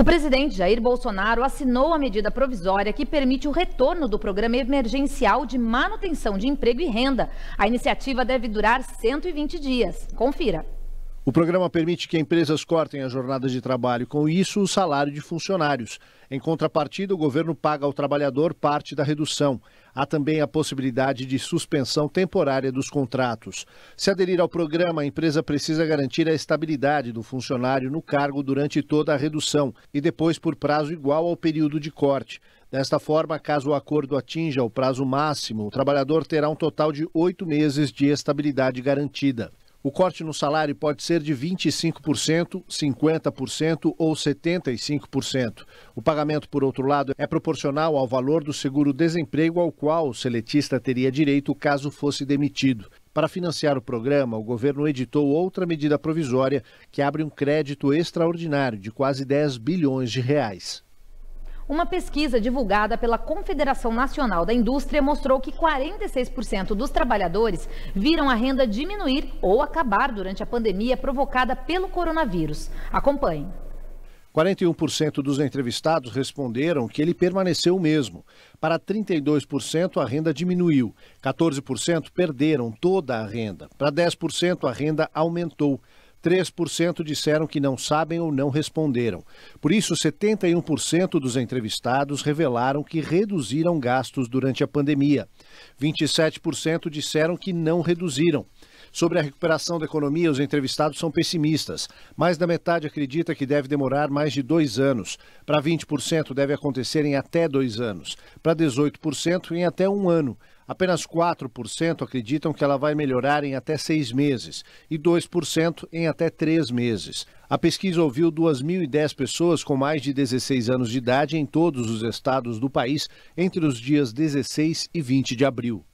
O presidente Jair Bolsonaro assinou a medida provisória que permite o retorno do programa emergencial de manutenção de emprego e renda. A iniciativa deve durar 120 dias. Confira. O programa permite que empresas cortem a jornada de trabalho, com isso, o salário de funcionários. Em contrapartida, o governo paga ao trabalhador parte da redução. Há também a possibilidade de suspensão temporária dos contratos. Se aderir ao programa, a empresa precisa garantir a estabilidade do funcionário no cargo durante toda a redução e depois por prazo igual ao período de corte. Desta forma, caso o acordo atinja o prazo máximo, o trabalhador terá um total de oito meses de estabilidade garantida. O corte no salário pode ser de 25%, 50% ou 75%. O pagamento, por outro lado, é proporcional ao valor do seguro-desemprego ao qual o seletista teria direito caso fosse demitido. Para financiar o programa, o governo editou outra medida provisória que abre um crédito extraordinário de quase 10 bilhões de reais. Uma pesquisa divulgada pela Confederação Nacional da Indústria mostrou que 46% dos trabalhadores viram a renda diminuir ou acabar durante a pandemia provocada pelo coronavírus. Acompanhe. 41% dos entrevistados responderam que ele permaneceu o mesmo. Para 32%, a renda diminuiu. 14% perderam toda a renda. Para 10%, a renda aumentou. 3% disseram que não sabem ou não responderam. Por isso, 71% dos entrevistados revelaram que reduziram gastos durante a pandemia. 27% disseram que não reduziram. Sobre a recuperação da economia, os entrevistados são pessimistas. Mais da metade acredita que deve demorar mais de dois anos. Para 20%, deve acontecer em até dois anos. Para 18%, em até um ano. Apenas 4% acreditam que ela vai melhorar em até seis meses e 2% em até três meses. A pesquisa ouviu 2.010 pessoas com mais de 16 anos de idade em todos os estados do país entre os dias 16 e 20 de abril.